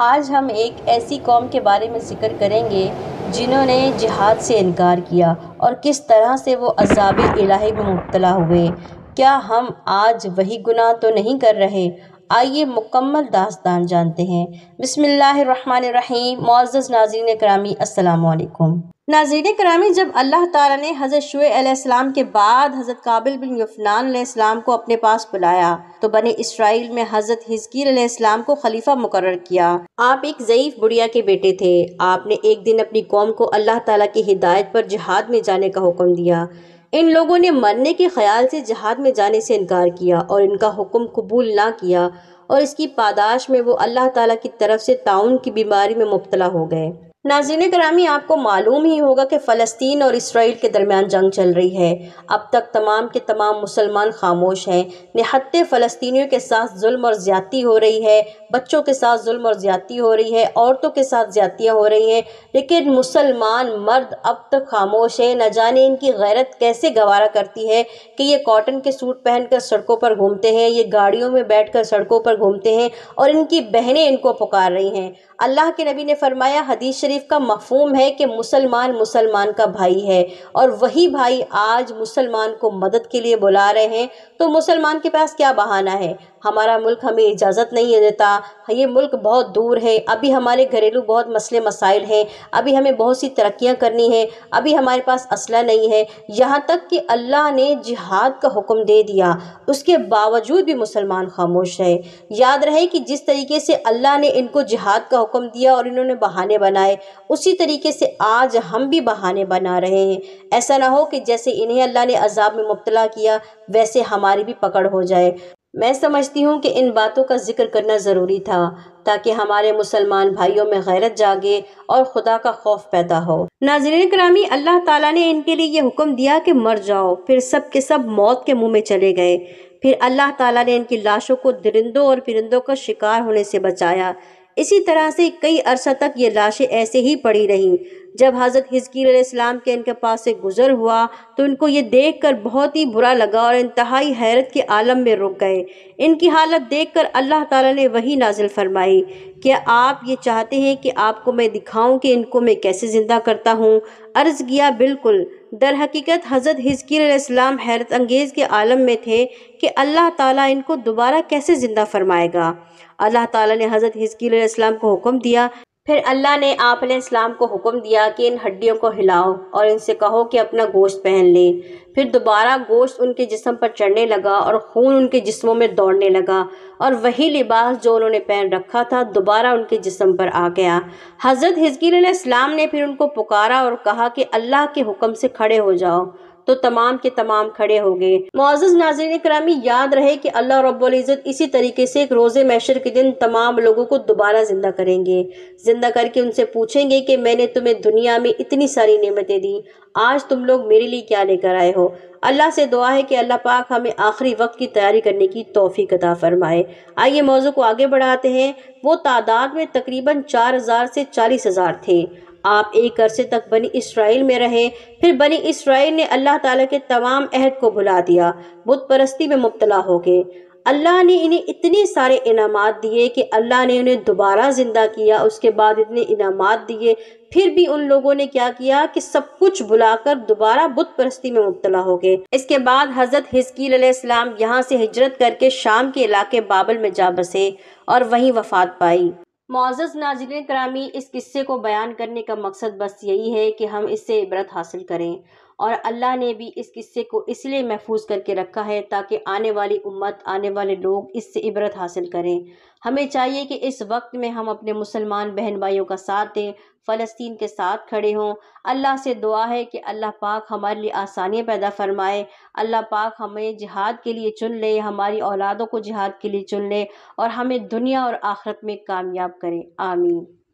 आज हम एक ऐसी कौम के बारे में ज़िक्र करेंगे जिन्होंने जिहाद से इनकार किया और किस तरह से वो अजाब इलाही में मुबतला हुए क्या हम आज वही गुनाह तो नहीं कर रहे आइए मुकम्मल दास्तान जानते हैं बिसमीम मौज़ नाजीन करामी असलकुम नाजीर करामी जब अल्लाह ताला ने हज़रत शुएसम के बाद हज़रत काबिल बिन यफ़नान को अपने पास बुलाया तो बने इसराइल में हज़रत हिजकीम को खलीफा मुकर किया आप एक ज़यीफ़ बुढ़िया के बेटे थे आपने एक दिन अपनी कौम को अल्लाह ताला की हिदायत पर जहाद में जाने का हुक्म दिया इन लोगों ने मरने के ख्याल से जहाद में जाने से इनकार किया और इनका हुक्म कबूल ना किया और इसकी पादाश में वो अल्लाह ताला की तरफ से ताउन की बीमारी में मुबतला हो गए नाजिन ग्रामी आपको मालूम ही होगा कि फ़लस्तीन और इसराइल के दरमियान जंग चल रही है अब तक तमाम के तमाम मुसलमान खामोश हैं निहत्ते फ़लस्तियों के साथ जुल्म और ज़्यादी हो रही है बच्चों के साथ जुल्म और ज़्यादी हो रही है औरतों के साथ ज़्यादियाँ हो रही हैं लेकिन मुसलमान मर्द अब तक खामोश हैं न जाने इनकी गैरत कैसे गवारा करती है कि ये कॉटन के सूट पहनकर सड़कों पर घूमते हैं ये गाड़ियों में कर सड़कों पर घूमते हैं और इनकी बहनें इनको पुकार रही हैं अल्लाह के नबी ने फरमाया हदीस शरीफ का मफहम है कि मुसलमान मुसलमान का भाई है और वही भाई आज मुसलमान को मदद के लिए बुला रहे हैं तो मुसलमान के पास क्या बहाना है हमारा मुल्क हमें इजाज़त नहीं देता ये मुल्क बहुत दूर है अभी हमारे घरेलू बहुत मसले मसाइल हैं अभी हमें बहुत सी तरक्याँ करनी है अभी हमारे पास असला नहीं है यहाँ तक कि अल्लाह ने जिहाद का हुक्म दे दिया उसके बावजूद भी मुसलमान खामोश है याद रहे कि जिस तरीके से अल्लाह ने इनको जिहाद का हुक्म दिया और इन्होंने बहाने बनाए उसी तरीके से आज हम भी बहाने बना रहे हैं ऐसा ना हो कि जैसे इन्हें अल्लाह ने अजाब में मुबतला किया वैसे हमारी भी पकड़ हो जाए मैं समझती हूँ कि इन बातों का जिक्र करना ज़रूरी था ताकि हमारे मुसलमान भाइयों में गैरत जागे और खुदा का खौफ पैदा हो नाजरन करामी अल्लाह ताला ने इनके लिए यह हुक्म दिया कि मर जाओ फिर सब के सब मौत के मुंह में चले गए फिर अल्लाह ताला ने इनकी लाशों को दरिंदों और परिंदों का शिकार होने से बचाया इसी तरह से कई अरसा तक ये लाशें ऐसे ही पड़ी रहीं जब हज़रत हिजकीम के इनके पास से गुज़र हुआ तो इनको ये देख कर बहुत ही बुरा लगा और इंतहाई हैरत के आलम में रुक गए इनकी हालत देख कर अल्लाह ताला ने वही नाजिल फरमाई क्या आप ये चाहते हैं कि आपको मैं दिखाऊं कि इनको मैं कैसे ज़िंदा करता हूँ अर्ज़ किया बिल्कुल दर हकीकत हज़रत हिजकीम हैरत अंगेज़ के आलम में थे कि अल्लाह ताला इनको दोबारा कैसे ज़िंदा फरमाएगा अल्लाह ताला ने हज़रत हिजकीम को हुक्म दिया फिर अल्लाह ने आप इस्लाम को हुक्म दिया कि इन हड्डियों को हिलाओ और इनसे कहो कि अपना गोश्त पहन लें फिर दोबारा गोश्त उनके जिसम पर चढ़ने लगा और खून उनके जिस्मों में दौड़ने लगा और वही लिबास जो उन्होंने पहन रखा था दोबारा उनके जिस्म पर आ गया हज़रत हिजकीर इस्लाम ने फिर उनको पुकारा और कहा कि अल्लाह के हुक्म से खड़े हो जाओ तो तमाम के तमाम खड़े हो गए मोजिज नाजरन करामी याद रहे की अल्लाह रबुल्जत इसी तरीके से एक रोज़े मैशर के दिन तमाम लोगों को दोबारा जिंदा करेंगे जिंदा करके उनसे पूछेंगे की मैंने तुम्हें दुनिया में इतनी सारी नियमतें दी आज तुम लोग मेरे लिए क्या लेकर आए हो अल्लाह से दुआ है कि अल्लाह पाक हमें आखिरी वक्त की तैयारी करने की तोहफी कदा फरमाए आइए मौजू को आगे बढ़ाते हैं वो तादाद में तकरीबन चार हज़ार से चालीस हज़ार थे आप एक अरसे तक बनी इसराइल में रहे फिर बनी इसराइल ने अल्लाह ताला के तमाम अहद को भुला दिया बुत परस्ती में मुबतला हो गए अल्लाह ने इन्हें इतने सारे इनाम दिए कि अल्लाह ने उन्हें दोबारा ज़िंदा किया उसके बाद इतने इनाम दिए फिर भी उन लोगों ने क्या किया कि सब कुछ बुलाकर दोबारा बुत परस्ती में मुबतला हो गए इसके बाद हज़रत हिजकील यहाँ से हिजरत करके शाम के इलाके बाबल में जा बसे और वहीं वफात पाई मोज़ नाजरीन करामी इस किस्से को बयान करने का मकसद बस यही है कि हम इससे इबरत हासिल करें और अल्लाह ने भी इस किस्से को इसलिए महफूज करके रखा है ताकि आने वाली उम्मत आने वाले लोग इससे इबरत हासिल करें हमें चाहिए कि इस वक्त में हम अपने मुसलमान बहन भाइयों का साथ दें फ़लस्तीन के साथ खड़े हों अल्लाह से दुआ है कि अल्लाह पाक हमारे लिए आसानियाँ पैदा फरमाए अल्लाह पाक हमें जिहाद के लिए चुन ले हमारी औलादों को जिहाद के लिए चुन ले और हमें दुनिया और आखरत में कामयाब करें आमीन